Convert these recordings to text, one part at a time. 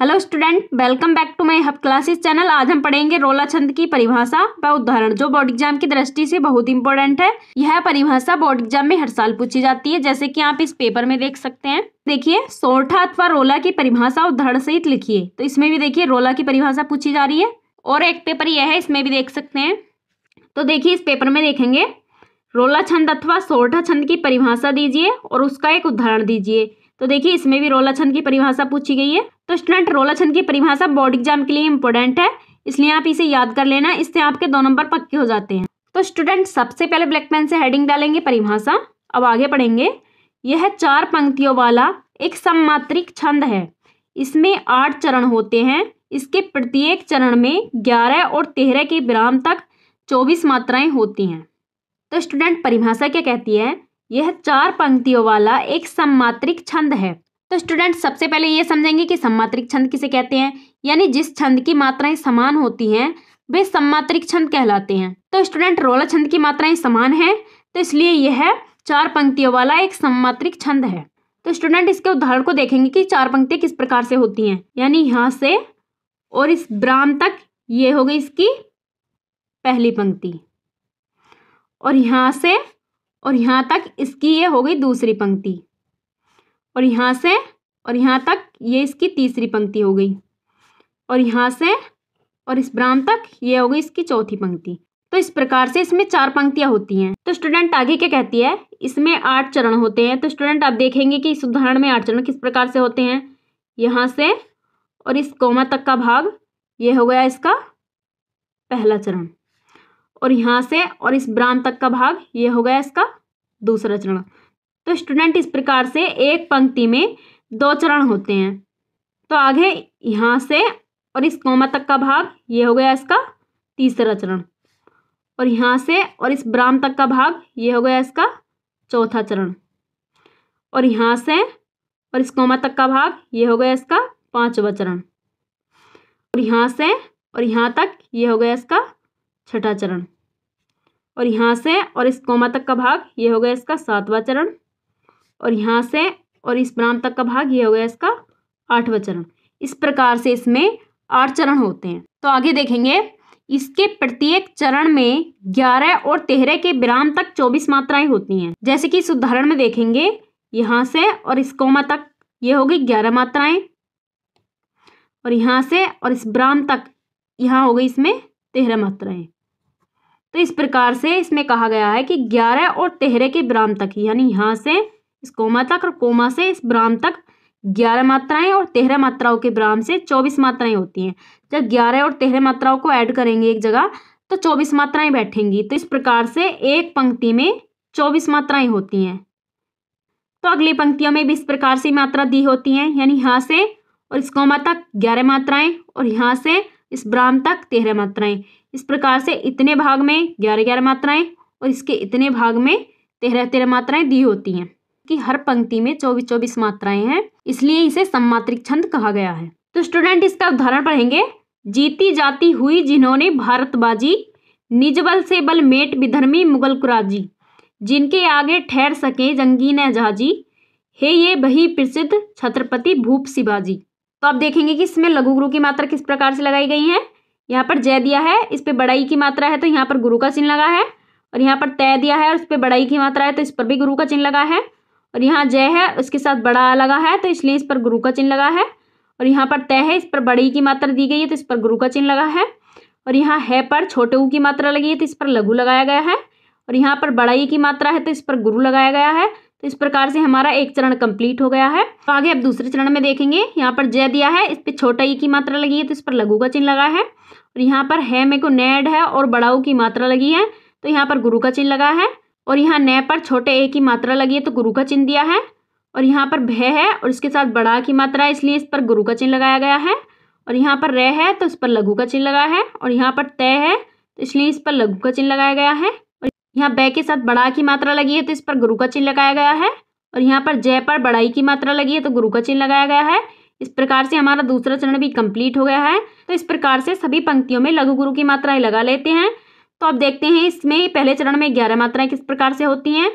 hello student welcome back to my hub classes channel आज हम पढ़ेंगे रोला छंद की परिभाषा व उदाहरण जो बोर्ड एग्जाम की दृष्टि से बहुत इंपॉर्टेंट है यह परिभाषा बोर्ड एग्जाम में हर साल पूछी जाती है जैसे कि आप इस पेपर में देख सकते हैं देखिए सोरठा अथवा रोला की परिभाषा उदाहरण सहित लिखिए तो इसमें भी देखिए रोला की परिभाषा पूछी जा रही है और एक पेपर यह है इसमें भी देख सकते हैं तो देखिए इस पेपर में देखेंगे रोला छंद अथवा सोरठा छंद की परिभाषा दीजिए और उसका एक उदाहरण दीजिए तो देखिए इसमें भी रोला छंद की परिभाषा पूछी गई है तो स्टूडेंट रोला छंद की परिभाषा बोर्ड एग्जाम के लिए इम्पोर्टेंट है इसलिए आप इसे याद कर लेना इससे आपके दो नंबर पक्के हो जाते हैं तो स्टूडेंट सबसे पहले ब्लैक पेन से हेडिंग डालेंगे परिभाषा अब आगे पढ़ेंगे यह चार पंक्तियों वाला एक सम्मात्रिक छंद है इसमें आठ चरण होते हैं इसके प्रत्येक चरण में ग्यारह और तेरह के विराम तक चौबीस मात्राएं होती हैं तो स्टूडेंट परिभाषा क्या कहती है यह चार पंक्तियों वाला एक सम्मात्रिक छंद है तो स्टूडेंट सबसे पहले ये समझेंगे कि सम्मात्रिक छंद किसे कहते हैं यानी जिस छंद की मात्राएं समान होती हैं वे सम्मात्रिक छंद कहलाते हैं तो स्टूडेंट रोला छंद की मात्राएं समान हैं तो इसलिए यह चार पंक्तियों वाला एक सम्मात्रिक छंद है तो स्टूडेंट इसके उदाहरण को देखेंगे कि चार पंक्तियाँ किस प्रकार से होती हैं यानी यहाँ से और इस ब्राम तक ये हो गई इसकी पहली पंक्ति और यहाँ से और यहाँ तक इसकी ये हो गई दूसरी पंक्ति और यहाँ से और यहाँ तक ये इसकी तीसरी पंक्ति हो गई और यहाँ से और इस ब्राम तक ये हो गई इसकी चौथी पंक्ति तो इस प्रकार से इसमें चार पंक्तियाँ होती हैं तो स्टूडेंट आगे क्या कहती है इसमें आठ चरण होते हैं तो स्टूडेंट आप देखेंगे कि इस उदाहरण में आठ चरण किस प्रकार से होते हैं यहाँ से और इस कोमा तक का भाग ये हो गया इसका पहला चरण और यहाँ से और इस ब्राम तक का भाग ये हो गया इसका दूसरा चरण तो स्टूडेंट इस प्रकार से एक पंक्ति में दो चरण होते हैं तो आगे यहाँ से और इस कोमा तक का भाग ये हो गया इसका तीसरा चरण और यहाँ से और इस ब्राम तक का भाग ये हो गया इसका चौथा चरण और यहाँ से और इस कोमा तक का भाग ये हो गया इसका पांचवा चरण और यहाँ से और यहाँ तक ये हो गया इसका छठा चरण और यहाँ से और इस कोमा तक का भाग ये हो गया इसका सातवां चरण और यहाँ से और इस ब्राम तक का भाग ये हो गया इसका आठवां चरण इस प्रकार से इसमें आठ चरण होते हैं तो आगे देखेंगे इसके प्रत्येक चरण में ग्यारह और तेरह के विराम तक चौबीस मात्राएं होती हैं जैसे कि इस उदाहरण में देखेंगे यहाँ से और इस कोमा तक ये गई ग्यारह मात्राएं और यहाँ से और इस ब्राम तक यहाँ हो गई इसमें तेरह मात्राएं तो इस प्रकार से इसमें कहा गया है कि ग्यारह और तेहरे के ब्राम तक यानी यहाँ से इस कोमा तक और कोमा से इस ब्राम तक ग्यारह मात्राएं और तेरह मात्राओं के ब्राम से चौबीस मात्राएं होती हैं जब ग्यारह और तेहरे मात्राओं को ऐड करेंगे एक जगह तो चौबीस मात्राएं बैठेंगी तो इस प्रकार से एक पंक्ति में चौबीस मात्राएं होती हैं तो अगली पंक्तियों में भी इस प्रकार से मात्रा दी होती हैं यानी यहाँ से और इस कोमा तक ग्यारह मात्राएं और यहाँ से इस ब्राम तक तेरह मात्राएं इस प्रकार से इतने भाग में ग्यारह ग्यारह मात्राएं और इसके इतने भाग में तेरह तेरह मात्राएं दी होती हैं कि हर पंक्ति में चौबीस चौबीस मात्राएं हैं इसलिए इसे सम्मात्रिक छंद कहा गया है तो स्टूडेंट इसका उदाहरण पढ़ेंगे जीती जाती हुई जिन्होंने भारत बाजी निज बल से बल मेट विधर्मी मुगल कुराजी जिनके आगे ठहर सके जंगी न जहाजी हे ये बही प्रसिद्ध छत्रपति भूप शिवाजी तो आप देखेंगे कि इसमें लघु गुरु की मात्रा किस प्रकार से लगाई गई है यहाँ पर जय दिया है इस पर बड़ाई की मात्रा है तो यहाँ पर गुरु का चिन्ह लगा है और यहाँ पर तय दिया है और उस पर बड़ाई की मात्रा है तो इस पर भी गुरु का चिन्ह लगा है और यहाँ जय है उसके साथ बड़ा लगा है तो इसलिए इस पर गुरु का चिन्ह लगा है और यहाँ पर तय है इस पर बड़ी की मात्रा दी गई है तो इस पर गुरु का चिन्ह लगा है और यहाँ है पर छोटे ऊ की मात्रा लगी है तो इस पर लघु लगाया गया है और यहाँ पर बड़ाई की मात्रा है तो इस पर गुरु लगाया गया है तो इस प्रकार से हमारा एक चरण कंप्लीट हो गया है तो आगे अब दूसरे चरण में देखेंगे यहाँ पर जय दिया है इस पर छोटा ई की मात्रा लगी है तो इस पर लघु का चिन्ह लगा है और यहाँ पर है मे को नेड है और बड़ाऊ की मात्रा लगी है तो यहाँ पर गुरु का चिन्ह लगा है और यहाँ नै पर छोटे ए की मात्रा लगी है तो गुरु का चिन्ह दिया है और यहाँ पर भय है और इसके साथ बड़ा की मात्रा है इसलिए इस पर गुरु का चिन्ह लगाया गया है और यहाँ पर रे है तो इस पर लघु का चिन्ह लगा है और यहाँ पर तय है तो इसलिए इस पर लघु का चिन्ह लगाया गया है और यहाँ बे के साथ बड़ा की मात्रा लगी है तो इस पर गुरु का चिन्ह लगाया गया है और यहाँ पर जय पर बड़ाई की मात्रा लगी है तो गुरु का चिन्ह लगाया गया है इस प्रकार से हमारा दूसरा चरण भी कंप्लीट हो गया है तो इस प्रकार से सभी पंक्तियों में लघु गुरु की मात्राएं लगा लेते हैं तो आप देखते हैं इसमें पहले चरण में ग्यारह मात्राएं किस प्रकार से होती हैं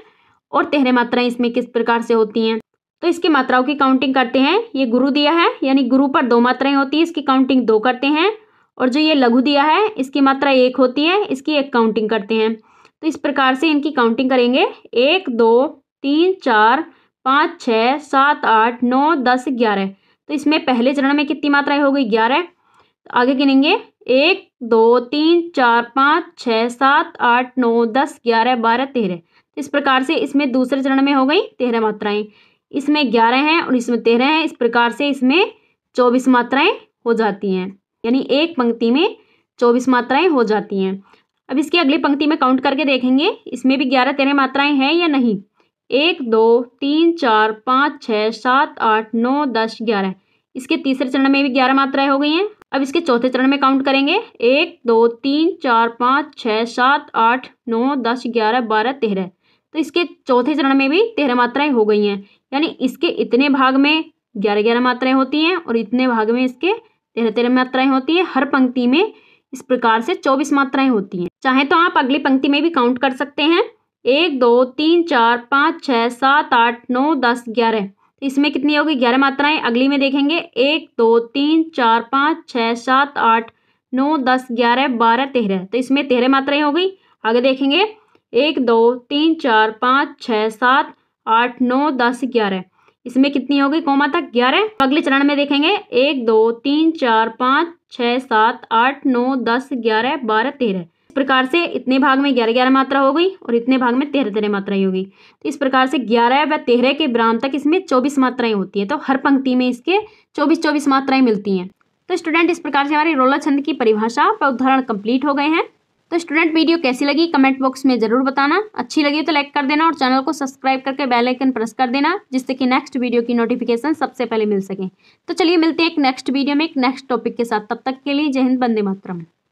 और तेरह मात्राएं इसमें किस प्रकार से होती हैं तो इसकी मात्राओं की काउंटिंग करते हैं ये गुरु दिया है यानी गुरु पर दो मात्राएं होती हैं इसकी काउंटिंग दो करते हैं और जो ये लघु दिया है इसकी मात्रा एक होती है इसकी एक काउंटिंग करते हैं तो इस प्रकार से इनकी काउंटिंग करेंगे एक दो तीन चार पाँच छः सात आठ नौ दस ग्यारह तो इसमें पहले चरण में कितनी मात्राएं हो गई ग्यारह आगे गिनेंगे एक दो तीन चार पाँच छः सात आठ नौ दस ग्यारह बारह तेरह तो इस प्रकार से इसमें दूसरे चरण में हो गई तेरह मात्राएं इसमें ग्यारह हैं और इसमें तेरह हैं इस प्रकार से इसमें चौबीस मात्राएं हो जाती हैं यानी एक पंक्ति में चौबीस मात्राएं हो जाती हैं अब इसकी अगली पंक्ति में काउंट करके देखेंगे इसमें भी ग्यारह तेरह मात्राएँ हैं या नहीं एक दो तीन चार पाँच छः सात आठ नौ दस ग्यारह इसके तीसरे चरण में भी ग्यारह मात्राएं हो गई हैं अब इसके चौथे चरण में काउंट करेंगे एक दो तीन चार पाँच छः सात आठ नौ दस ग्यारह बारह तेरह तो इसके चौथे चरण में भी तेरह मात्राएं हो गई हैं यानी इसके इतने भाग में ग्यारह ग्यारह मात्राएं होती हैं और इतने भाग में इसके तेरह तेरह मात्राएं होती हैं हर पंक्ति में इस प्रकार से चौबीस मात्राएं होती हैं चाहे तो आप अगली पंक्ति में भी काउंट कर सकते हैं एक दो तीन चार पाँच छः सात आठ नौ दस ग्यारह इसमें कितनी होगी ग्यारह मात्राएं अगली में देखेंगे एक दो तीन चार पाँच छः सात आठ नौ दस ग्यारह बारह तेरह तो इसमें तेरह मात्राएं हो गई आगे देखेंगे एक दो तीन चार पाँच छः सात आठ नौ दस ग्यारह इसमें कितनी होगी कौमा तक ग्यारह अगले चरण में देखेंगे एक दो तीन चार पाँच छः सात आठ नौ दस ग्यारह बारह तेरह प्रकार से इतने भाग में ग्यारह ग्यारह मात्रा हो गई और इतने भाग में तेरह तेरह मात्राएं हो गई तो इस प्रकार से ग्यारह व तेरह के ब्राम तक इसमें चौबीस मात्राएं होती है तो हर पंक्ति में इसके चौबीस चौबीस मात्राएं मिलती हैं तो स्टूडेंट इस प्रकार से हमारी रोला छंद की परिभाषा व उदाहरण कंप्लीट हो गए हैं तो स्टूडेंट वीडियो कैसी लगी कमेंट बॉक्स में जरूर बताना अच्छी लगी तो लाइक कर देना और चैनल को सब्सक्राइब करके बेल आइकन प्रेस कर देना जिससे कि नेक्स्ट वीडियो की नोटिफिकेशन सबसे पहले मिल सके तो चलिए मिलते हैं एक नेक्स्ट वीडियो में एक नेक्स्ट टॉपिक के साथ तब तक के लिए जय हिंद बंदे मातरम